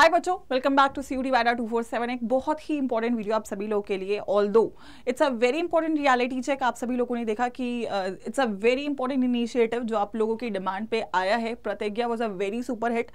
हाय बच्चों welcome back to C U D वाडा two four seven एक बहुत ही इंपॉर्टेंट वीडियो आप सभी लोगों के लिए although it's a very important reality check आप सभी लोगों ने देखा कि it's a very important initiative जो आप लोगों की डिमांड पे आया है Pratigya was a very super hit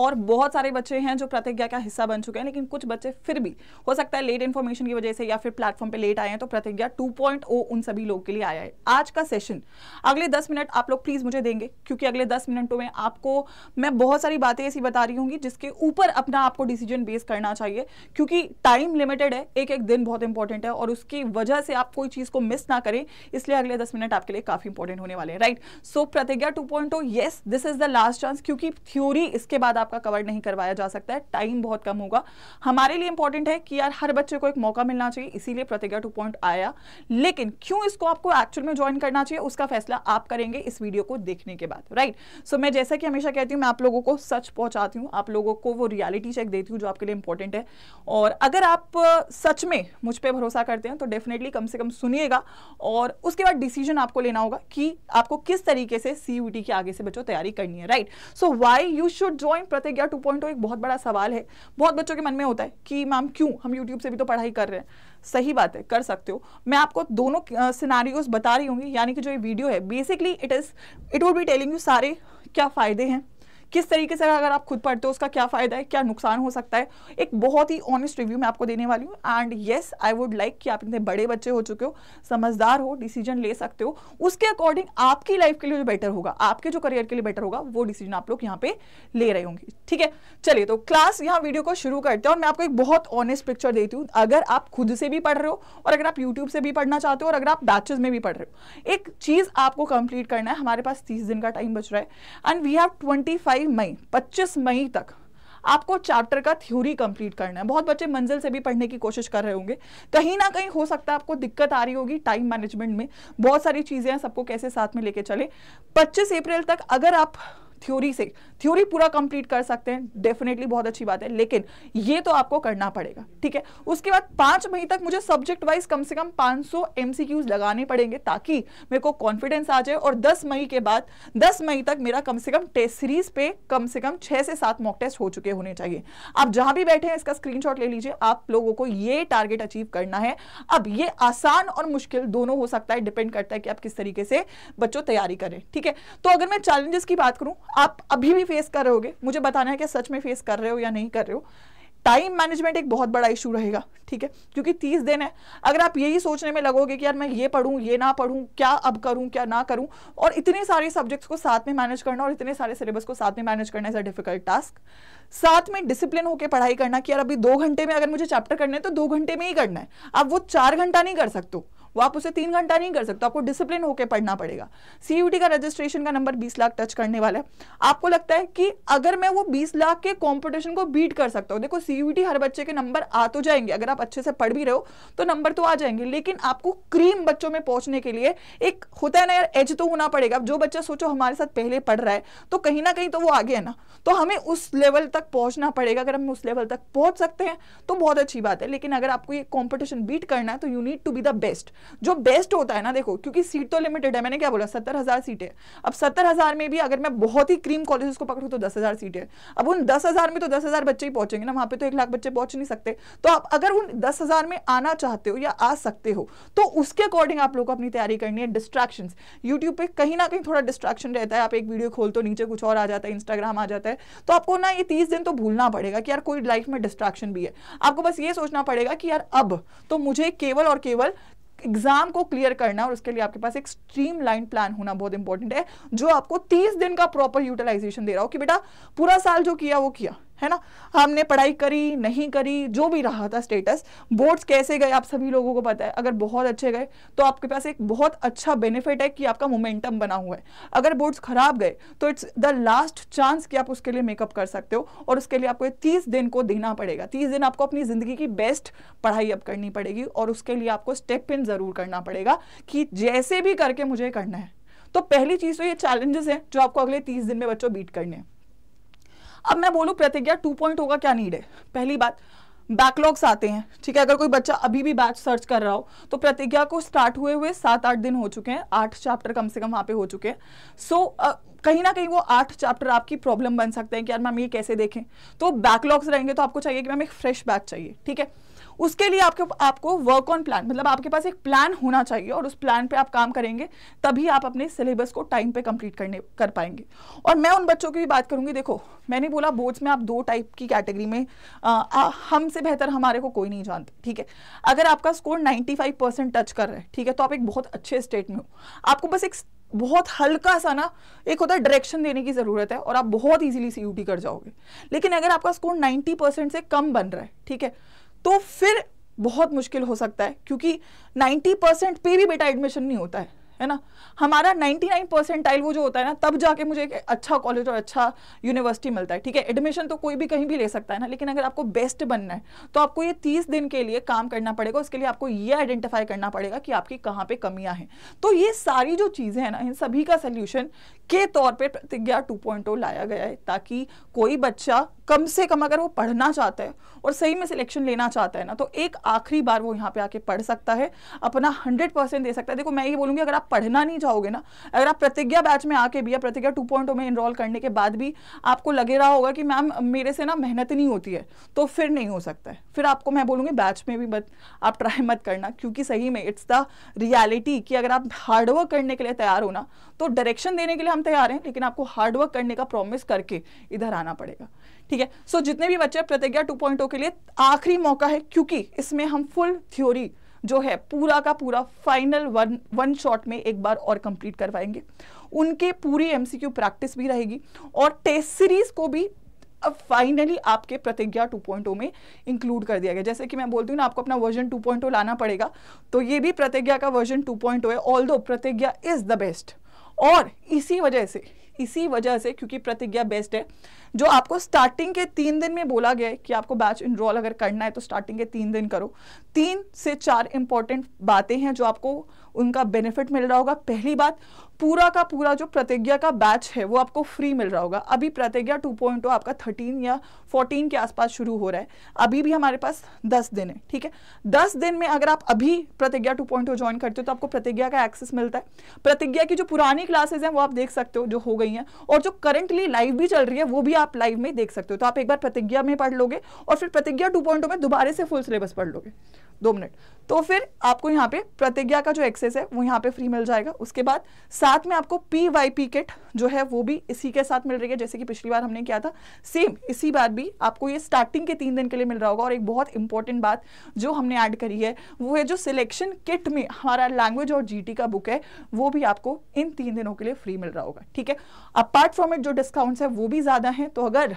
और बहुत सारे बच्चे हैं जो प्रतिज्ञा का हिस्सा बन चुके हैं लेकिन कुछ बच्चे फिर भी हो सकता है लेट इन्फॉर्मेशन की वजह से या फिर प्लेटफॉर्म पर लेट आए हैं तो प्रतिज्ञा टू oh उन सभी लोगों के लिए आया है आज का सेशन अगले दस मिनट आप लोग प्लीज़ मुझे देंगे क्योंकि अगले दस मिनटों में आपको मैं बहुत सारी बातें ऐसी बता रही हूँगी जिसके ऊपर अपना आपको डिसीजन बेस करना चाहिए क्योंकि टाइम लिमिटेड है एक एक दिन बहुत इंपॉर्टेंट है और उसकी वजह से आप कोई चीज़ को मिस ना करें इसलिए अगले दस मिनट आपके लिए काफ़ी इंपॉर्टेंट होने वाले हैं right so Pratigya two point yes this is the last chance क्योंकि थ्योरी इसके बाद आपका कवर नहीं करवाया जा सकता है टाइम बहुत कम होगा हमारे लिए इंपॉर्टेंट है कि यार हर बच्चे को एक मौका मिलना चाहिए इसीलिए प्रतिज्ञा टू पॉइंट oh आया लेकिन क्यों इसको आपको एक्चुअल में ज्वाइन करना चाहिए उसका फैसला आप करेंगे इस वीडियो को देखने के बाद राइट सो मैं जैसा कि हमेशा कहती हूँ मैं आप लोगों को सच पहुंचाती हूँ आप लोगों को वो रियालिटी रियलिटी चेक देती हूँ जो आपके लिए इंपॉर्टेंट है और अगर आप सच में मुझ पर भरोसा करते हैं तो डेफिनेटली कम से कम सुनिएगा और उसके बाद डिसीजन आपको लेना होगा कि आपको किस तरीके से सी की आगे से बच्चों तैयारी करनी है right so why you should join Pratigya two एक बहुत बड़ा सवाल है बहुत बच्चों के मन में होता है कि मैम क्यों हम यूट्यूब से भी तो पढ़ाई कर रहे हैं सही बात है कर सकते हो मैं आपको दोनों सिनारियोज बता रही हूँ यानी कि जो ये वीडियो है basically it is it would be telling you सारे क्या फ़ायदे हैं किस तरीके से अगर आप खुद पढ़ते हो उसका क्या फ़ायदा है क्या नुकसान हो सकता है एक बहुत ही ऑनेस्ट रिव्यू मैं आपको देने वाली हूँ and yes I would like कि आप इतने बड़े बच्चे हो चुके हो समझदार हो डिसीजन ले सकते हो उसके अकॉर्डिंग आपकी लाइफ के लिए जो बेटर होगा आपके जो करियर के लिए बेटर होगा वो डिसीजन आप लोग यहाँ पे ले रहे होंगे ठीक है चलिए तो क्लास यहाँ वीडियो को शुरू करते हैं और मैं आपको एक बहुत ऑनेस्ट पिक्चर देती हूँ अगर आप खुद से भी पढ़ रहे हो और अगर आप यूट्यूब से भी पढ़ना चाहते हो और अगर आप बैचेज में भी पढ़ रहे हो एक चीज़ आपको कंप्लीट करना है हमारे पास तीस दिन का टाइम बच रहा है and we have twenty five five May पच्चीस मई तक आपको चैप्टर का थ्योरी कंप्लीट करना है बहुत बच्चे मंजिल से भी पढ़ने की कोशिश कर रहे होंगे कहीं ना कहीं हो सकता है आपको दिक्कत आ रही होगी टाइम मैनेजमेंट में बहुत सारी चीज़ें हैं सबको कैसे साथ में लेके चले 25 अप्रैल तक अगर आप थ्योरी से थ्योरी पूरा कंप्लीट कर सकते हैं डेफिनेटली बहुत अच्छी बात है लेकिन ये तो आपको करना पड़ेगा ठीक है उसके बाद पांच मई तक मुझे सब्जेक्ट वाइज कम से कम 500 एमसीक्यूज लगाने पड़ेंगे ताकि मेरे को कॉन्फिडेंस आ जाए और 10 मई के बाद 10 मई तक मेरा कम से कम टेस्ट सीरीज पे कम से कम छह से सात मॉक टेस्ट हो चुके होने चाहिए आप जहां भी बैठे हैं इसका स्क्रीन ले लीजिए आप लोगों को ये टारगेट अचीव करना है अब ये आसान और मुश्किल दोनों हो सकता है डिपेंड करता है कि आप किस तरीके से बच्चों तैयारी करें ठीक है तो अगर मैं चैलेंजेस की बात करूं आप अभी भी फेस कर रहे होगे मुझे बताना है कि सच में फेस कर रहे हो या नहीं कर रहे हो टाइम मैनेजमेंट एक बहुत बड़ा इशू रहेगा ठीक है क्योंकि तीस दिन है अगर आप यही सोचने में लगोगे कि यार मैं ये पढ़ूँ ये ना पढ़ूँ क्या अब करूँ क्या ना करूँ और इतने सारे सब्जेक्ट्स को साथ में मैनेज करना और इतने सारे सिलेबस को साथ में मैनेज करना इज़ अ डिफिकल्ट टास्क साथ में डिसिप्लिन होकर पढ़ाई करना कि यार अभी दो घंटे में अगर मुझे चैप्टर करना है तो दो घंटे में ही करना है आप वो चार घंटा नहीं कर सकते वो आप उसे तीन घंटा नहीं कर सकते आपको डिसिप्लिन होकर पढ़ना पड़ेगा सीयूटी का रजिस्ट्रेशन का नंबर बीस लाख टच करने वाला है आपको लगता है कि अगर मैं वो बीस लाख के कॉम्पिटिशन को बीट कर सकता हूँ देखो सीयूटी हर बच्चे के नंबर आ तो जाएंगे अगर आप अच्छे से पढ़ भी रहे हो तो नंबर तो आ जाएंगे लेकिन आपको क्रीम बच्चों में पहुंचने के लिए एक होता है ना यार एज तो होना पड़ेगा जो बच्चा सोचो हमारे साथ पहले पढ़ रहा है तो कहीं ना कहीं तो वो आगे है ना तो हमें उस लेवल तक पहुंचना पड़ेगा अगर हम उस लेवल तक पहुंच सकते हैं तो बहुत अच्छी बात है लेकिन अगर आपको ये कॉम्पिटिशन बीट करना है तो you need to be the best जो बेस्ट होता है ना देखो क्योंकि सीट तो लिमिटेड है मैंने क्या बोला सत्तर हज़ार सीटें अब सत्तर हज़ार में भी अगर मैं बहुत ही क्रीम कॉलेज को पकड़ूँ तो दस हज़ार सीटें अब उन दस हज़ार में तो दस हज़ार बच्चे ही पहुंचेंगे ना वहाँ पे तो एक लाख बच्चे पहुंच नहीं सकते तो आप अगर उन दस में आना चाहते हो या आ सकते हो तो उसके अकॉर्डिंग आप लोग को अपनी तैयारी करनी है डिस्ट्रैक्शन यूट्यूब पर कहीं ना कहीं थोड़ा डिस्ट्रैक्शन रहता है आप एक वीडियो खोल तो नीचे कुछ और आ जाता है इंस्टाग्राम आ जाता है तो आपको ना ये तीस दिन तो भूलना पड़ेगा कि यार कोई लाइफ में डिस्ट्रैक्शन भी है आपको बस ये सोचना पड़ेगा कि यार अब तो मुझे केवल और केवल एग्जाम को क्लियर करना और उसके लिए आपके पास एक स्ट्रीम लाइन प्लान होना बहुत इंपॉर्टेंट है जो आपको तीस दिन का प्रॉपर यूटिलाइजेशन दे रहा हो कि बेटा पूरा साल जो किया वो किया है ना हमने पढ़ाई करी नहीं करी जो भी रहा था स्टेटस बोर्ड्स कैसे गए आप सभी लोगों को पता है अगर बहुत अच्छे गए तो आपके पास एक बहुत अच्छा बेनिफिट है कि आपका मोमेंटम बना हुआ है अगर बोर्ड्स खराब गए तो इट्स द लास्ट चांस कि आप उसके लिए मेकअप कर सकते हो और उसके लिए आपको तीस दिन को देना पड़ेगा तीस दिन आपको अपनी ज़िंदगी की बेस्ट पढ़ाई अब करनी पड़ेगी और उसके लिए आपको स्टेप इन ज़रूर करना पड़ेगा कि जैसे भी करके मुझे करना है तो पहली चीज़ तो ये चैलेंजेस हैं जो आपको अगले तीस दिन में बच्चों बीट करने हैं अब मैं बोलू प्रतिज्ञा टू पॉइंट होगा क्या नीड है पहली बात बैकलॉग्स आते हैं ठीक है अगर कोई बच्चा अभी भी बैच सर्च कर रहा हो तो प्रतिज्ञा को स्टार्ट हुए हुए सात आठ दिन हो चुके हैं आठ चैप्टर कम से कम वहां पे हो चुके हैं सो so, uh, कहीं ना कहीं वो आठ चैप्टर आपकी प्रॉब्लम बन सकते हैं कि यार मैम ये कैसे देखें तो बैकलॉग्स रहेंगे तो आपको चाहिए कि मैम एक फ्रेश बैच चाहिए ठीक है उसके लिए आपके आपको वर्क ऑन प्लान मतलब आपके पास एक प्लान होना चाहिए और उस प्लान पे आप काम करेंगे तभी आप अपने सिलेबस को टाइम पे कंप्लीट करने कर पाएंगे और मैं उन बच्चों की भी बात करूंगी देखो मैंने बोला बोर्ड्स में आप दो टाइप की कैटेगरी में हमसे बेहतर हमारे को कोई नहीं जानते ठीक है अगर आपका स्कोर नाइन्टी टच कर रहा है ठीक है तो आप एक बहुत अच्छे स्टेट में हो आपको बस एक बहुत हल्का सा ना एक होता है डायरेक्शन देने की ज़रूरत है और आप बहुत इजीली सी कर जाओगे लेकिन अगर आपका स्कोर 90 परसेंट से कम बन रहा है ठीक है तो फिर बहुत मुश्किल हो सकता है क्योंकि 90 परसेंट पे भी बेटा एडमिशन नहीं होता है है ना हमारा 99 परसेंटाइल वो जो होता है ना तब जाके मुझे एक अच्छा कॉलेज और अच्छा यूनिवर्सिटी मिलता है ठीक है एडमिशन तो कोई भी कहीं भी ले सकता है ना लेकिन अगर आपको बेस्ट बनना है तो आपको ये 30 दिन के लिए काम करना पड़ेगा उसके लिए आपको ये आइडेंटिफाई करना पड़ेगा कि आपकी कहाँ पे कमियाँ हैं तो ये सारी जो चीज़ें हैं ना इन सभी का सोल्यूशन के तौर पे प्रतिज्ञा 2.0 लाया गया है ताकि कोई बच्चा कम से कम अगर वो पढ़ना चाहता है और सही में सिलेक्शन लेना चाहता है ना तो एक आखिरी बार वो यहाँ पे आके पढ़ सकता है अपना 100 परसेंट दे सकता है देखो मैं ये बोलूँगी अगर आप पढ़ना नहीं चाहोगे ना अगर आप प्रतिज्ञा बैच में आके भी या प्रतिज्ञा टू में इनरोल करने के बाद भी आपको लगे रहा होगा कि मैम मेरे से ना मेहनत नहीं होती है तो फिर नहीं हो सकता है फिर आपको मैं बोलूँगी बैच में भी मत आप ट्राई मत करना क्योंकि सही में इट्स द रियलिटी कि अगर आप हार्डवर्क करने के लिए तैयार हो ना तो डायरेक्शन देने के लिए हम तैयार हैं लेकिन आपको हार्डवर्क करने का प्रॉमिस करके इधर आना पड़ेगा ठीक है सो जितने भी बच्चे प्रतिज्ञा 2.0 के लिए आखिरी मौका है क्योंकि इसमें हम फुल थ्योरी जो है पूरा का पूरा फाइनल वन वन शॉट में एक बार और कंप्लीट करवाएंगे उनके पूरी एमसीक्यू प्रैक्टिस भी रहेगी और टेस्ट सीरीज को भी अब फाइनली आपके प्रतिज्ञा 2.0 में इंक्लूड कर दिया गया जैसे कि मैं बोलती हूँ ना आपको अपना वर्जन 2.0 लाना पड़ेगा तो ये भी प्रतिज्ञा का वर्जन 2.0 है ऑल प्रतिज्ञा इज द बेस्ट और इसी वजह से इसी वजह से क्योंकि प्रतिज्ञा बेस्ट है जो आपको स्टार्टिंग के तीन दिन में बोला गया है कि आपको बैच इनरोल अगर करना है तो स्टार्टिंग के तीन दिन करो तीन से चार इंपॉर्टेंट बातें हैं जो आपको उनका बेनिफिट मिल रहा होगा पहली बात पूरा का पूरा जो प्रतिज्ञा का बैच है वो आपको फ्री मिल रहा होगा अभी प्रतिज्ञा 2.0 आपका 13 या 14 के आसपास शुरू हो रहा है अभी भी हमारे पास 10 दिन है ठीक है 10 दिन में अगर आप अभी प्रतिज्ञा 2.0 ज्वाइन करते हो तो आपको प्रतिज्ञा का एक्सेस मिलता है प्रतिज्ञा की जो पुरानी क्लासेज हैं वो आप देख सकते हो जो हो गई हैं और जो करंटली लाइव भी चल रही है वो भी आप लाइव में देख सकते हो तो आप एक बार प्रतिज्ञा में पढ़ लोगे और फिर प्रतिज्ञा टू oh में दोबारे से फुल सिलेबस पढ़ लोगे दो मिनट तो फिर आपको यहाँ पे प्रतिज्ञा का जो एक्सेस एक्सेस है वो यहाँ पे फ्री मिल जाएगा उसके बाद साथ में आपको पी वाई पी किट जो है वो भी इसी के साथ मिल रही है जैसे कि पिछली बार हमने किया था सेम इसी बार भी आपको ये स्टार्टिंग के तीन दिन के लिए मिल रहा होगा और एक बहुत इंपॉर्टेंट बात जो हमने ऐड करी है वो है जो सिलेक्शन किट में हमारा लैंग्वेज और जी का बुक है वो भी आपको इन तीन दिनों के लिए फ्री मिल रहा होगा ठीक है अपार्ट फ्रॉम इट जो डिस्काउंट्स है वो भी ज़्यादा हैं तो अगर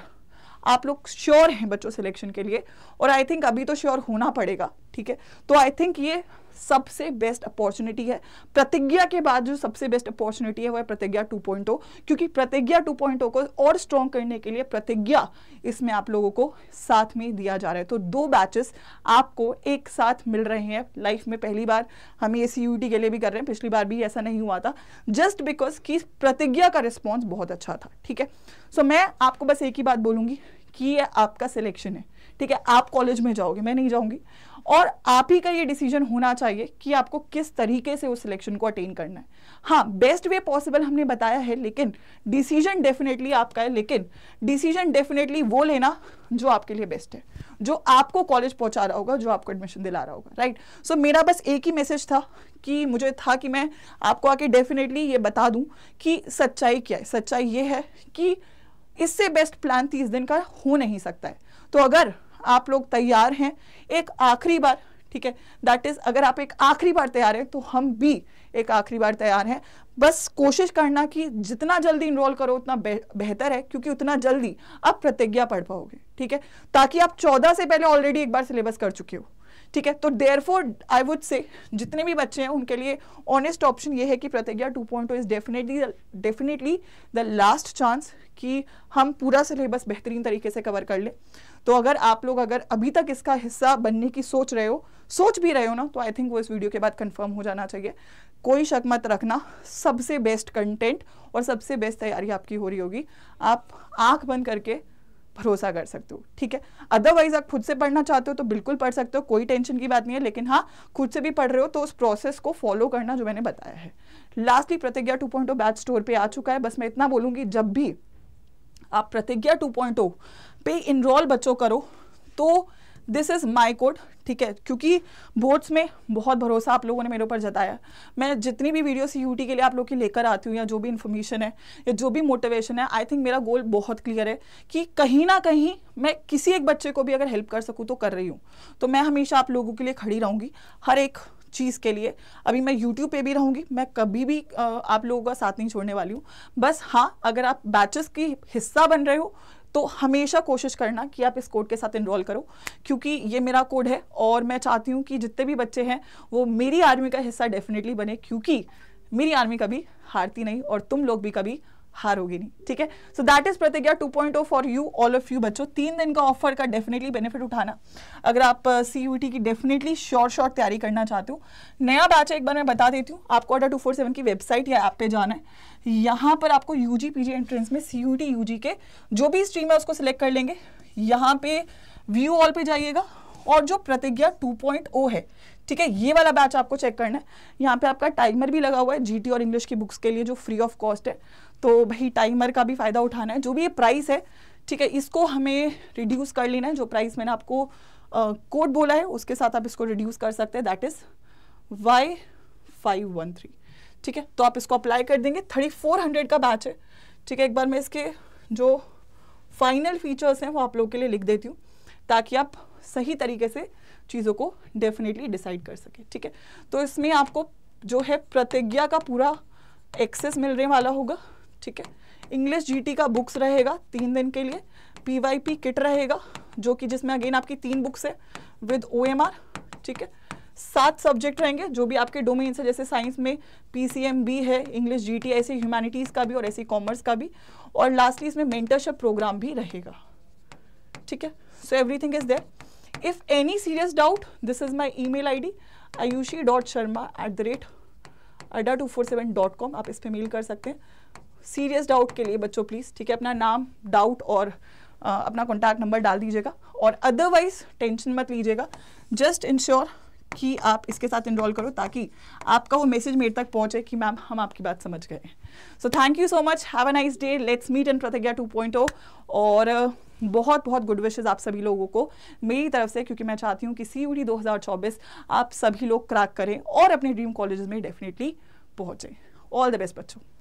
आप लोग श्योर हैं बच्चों सिलेक्शन के लिए और आई थिंक अभी तो श्योर होना पड़ेगा ठीक है तो आई थिंक ये सबसे बेस्ट अपॉर्चुनिटी है प्रतिज्ञा के बाद जो सबसे बेस्ट अपॉर्चुनिटी है वह प्रतिज्ञा 2.0 क्योंकि प्रतिज्ञा 2.0 को और स्ट्रॉन्ग करने के लिए प्रतिज्ञा इसमें आप लोगों को साथ में दिया जा रहा है तो दो बैचेस आपको एक साथ मिल रहे हैं लाइफ में पहली बार हम ये सी के लिए भी कर रहे हैं पिछली बार भी ऐसा नहीं हुआ था जस्ट बिकॉज कि प्रतिज्ञा का रिस्पॉन्स बहुत अच्छा था ठीक है सो मैं आपको बस एक ही बात बोलूंगी कि यह आपका सिलेक्शन है ठीक है आप कॉलेज में जाओगे मैं नहीं जाऊंगी और आप ही का ये डिसीजन होना चाहिए कि आपको किस तरीके से उस सिलेक्शन को अटेन करना है हाँ बेस्ट वे पॉसिबल हमने बताया है लेकिन डिसीजन डेफिनेटली आपका है लेकिन डिसीजन डेफिनेटली वो लेना जो आपके लिए बेस्ट है जो आपको कॉलेज पहुंचा रहा होगा जो आपको एडमिशन दिला रहा होगा राइट सो so, मेरा बस एक ही मैसेज था कि मुझे था कि मैं आपको आके डेफिनेटली ये बता दूं कि सच्चाई क्या है सच्चाई ये है कि इससे बेस्ट प्लान तीस दिन का हो नहीं सकता है तो अगर आप लोग तैयार हैं एक आखिरी बार ठीक है दैट इज अगर आप एक आखिरी बार तैयार हैं तो हम भी एक आखिरी बार तैयार हैं बस कोशिश करना कि जितना जल्दी इनरोल करो उतना बेहतर है क्योंकि उतना जल्दी आप प्रतिज्ञा पढ़ पाओगे ठीक है ताकि आप चौदह से पहले ऑलरेडी एक बार सिलेबस कर चुके हो ठीक है तो there four I would say जितने भी बच्चे हैं उनके लिए ऑनेस्ट ऑप्शन ये है कि Pratigya two point is definitely definitely the last chance कि हम पूरा सिलेबस बेहतरीन तरीके से कवर कर लें तो अगर आप लोग अगर अभी तक इसका हिस्सा बनने की सोच रहे हो सोच भी रहे हो ना तो आई थिंक वो इस वीडियो के बाद कंफर्म हो जाना चाहिए कोई शक मत रखना सबसे बेस्ट कंटेंट और सबसे बेस्ट तैयारी आपकी हो रही होगी आप आंख बंद करके भरोसा कर सकते हो ठीक है अदरवाइज आप खुद से पढ़ना चाहते हो तो बिल्कुल पढ़ सकते हो कोई टेंशन की बात नहीं है लेकिन हाँ खुद से भी पढ़ रहे हो तो उस प्रोसेस को फॉलो करना जो मैंने बताया है लास्टली प्रतिज्ञा टू पॉइंट बैच स्टोर पे आ चुका है बस मैं इतना बोलूंगी जब भी आप प्रतिज्ञा 2.0 पे इनरोल बच्चों करो तो दिस इज़ माई कोड ठीक है क्योंकि बोर्ड्स में बहुत भरोसा आप लोगों ने मेरे ऊपर जताया मैं जितनी भी वीडियो सी के लिए आप लोग की लेकर आती हूँ या जो भी इन्फॉर्मेशन है या जो भी मोटिवेशन है आई थिंक मेरा गोल बहुत क्लियर है कि कहीं ना कहीं मैं किसी एक बच्चे को भी अगर हेल्प कर सकूँ तो कर रही हूँ तो मैं हमेशा आप लोगों के लिए खड़ी रहूँगी हर एक चीज़ के लिए अभी मैं यूट्यूब पे भी रहूँगी मैं कभी भी आ, आप लोगों का साथ नहीं छोड़ने वाली हूँ बस हाँ अगर आप बैचेस की हिस्सा बन रहे हो तो हमेशा कोशिश करना कि आप इस कोड के साथ इनरोल करो क्योंकि ये मेरा कोड है और मैं चाहती हूँ कि जितने भी बच्चे हैं वो मेरी आर्मी का हिस्सा डेफिनेटली बने क्योंकि मेरी आर्मी कभी हारती नहीं और तुम लोग भी कभी हार नहीं ठीक है so that is Pratigya 2.0 for you all of you बच्चों तीन दिन का ऑफर का डेफिनेटली बेनिफिट उठाना अगर आप सी uh, की डेफिनेटली शॉर्ट शॉर्ट तैयारी करना चाहते हो नया बैच एक बार मैं बता देती हूँ आपको ऑर्डर 247 की वेबसाइट या ऐप पे जाना है यहाँ पर आपको यू जी एंट्रेंस में सी यू टी के जो भी स्ट्रीम है उसको सिलेक्ट कर लेंगे यहाँ पे व्यू ऑल पे जाइएगा और जो प्रतिज्ञा 2.0 है ठीक है ये वाला बैच आपको चेक करना है यहाँ पे आपका टाइमर भी लगा हुआ है जीटी और इंग्लिश की बुक्स के लिए जो फ्री ऑफ कॉस्ट है तो भाई टाइमर का भी फ़ायदा उठाना है जो भी ये प्राइस है ठीक है इसको हमें रिड्यूस कर लेना है जो प्राइस मैंने आपको कोड uh, बोला है उसके साथ आप इसको रिड्यूस कर सकते हैं that is Y five one three ठीक है तो आप इसको अप्लाई कर देंगे थर्टी फोर हंड्रेड का बैच है ठीक है एक बार मैं इसके जो फाइनल फीचर्स हैं वो आप लोग के लिए लिख देती हूँ ताकि आप सही तरीके से चीज़ों को डेफिनेटली डिसाइड कर सके ठीक है तो इसमें आपको जो है प्रतिज्ञा का पूरा एक्सेस मिलने वाला होगा ठीक है इंग्लिश जीटी का बुक्स रहेगा तीन दिन के लिए पीवाईपी किट रहेगा जो कि जिसमें अगेन आपकी तीन बुक्स है विद ओएमआर ठीक है सात सब्जेक्ट रहेंगे जो भी आपके डोमेन से जैसे साइंस में पीसीएमबी है इंग्लिश जीटी ऐसे ह्यूमैनिटीज़ का भी और ऐसे कॉमर्स का भी और लास्टली इसमें मेंटरशिप प्रोग्राम भी रहेगा ठीक है so everything is there if any serious doubt this is my email id ayushi dot sharma at the rate Adda two four seven dot com आप इस पर मेल कर सकते हैं सीरियस डाउट के लिए बच्चों प्लीज़ ठीक है अपना नाम डाउट और आ, अपना कॉन्टैक्ट नंबर डाल दीजिएगा और अदरवाइज टेंशन मत लीजिएगा जस्ट इंश्योर कि आप इसके साथ इनरोल करो ताकि आपका वो मैसेज मेरे तक पहुंचे कि मैम हम आपकी बात समझ गए so thank you so much have a nice day let's meet and Pratigya 2.0 और uh, बहुत बहुत गुड विशेज आप सभी लोगों को मेरी तरफ से क्योंकि मैं चाहती हूँ कि सी यू 2024 आप सभी लोग क्रैक करें और अपने ड्रीम कॉलेज में डेफिनेटली पहुँचें ऑल द बेस्ट बच्चों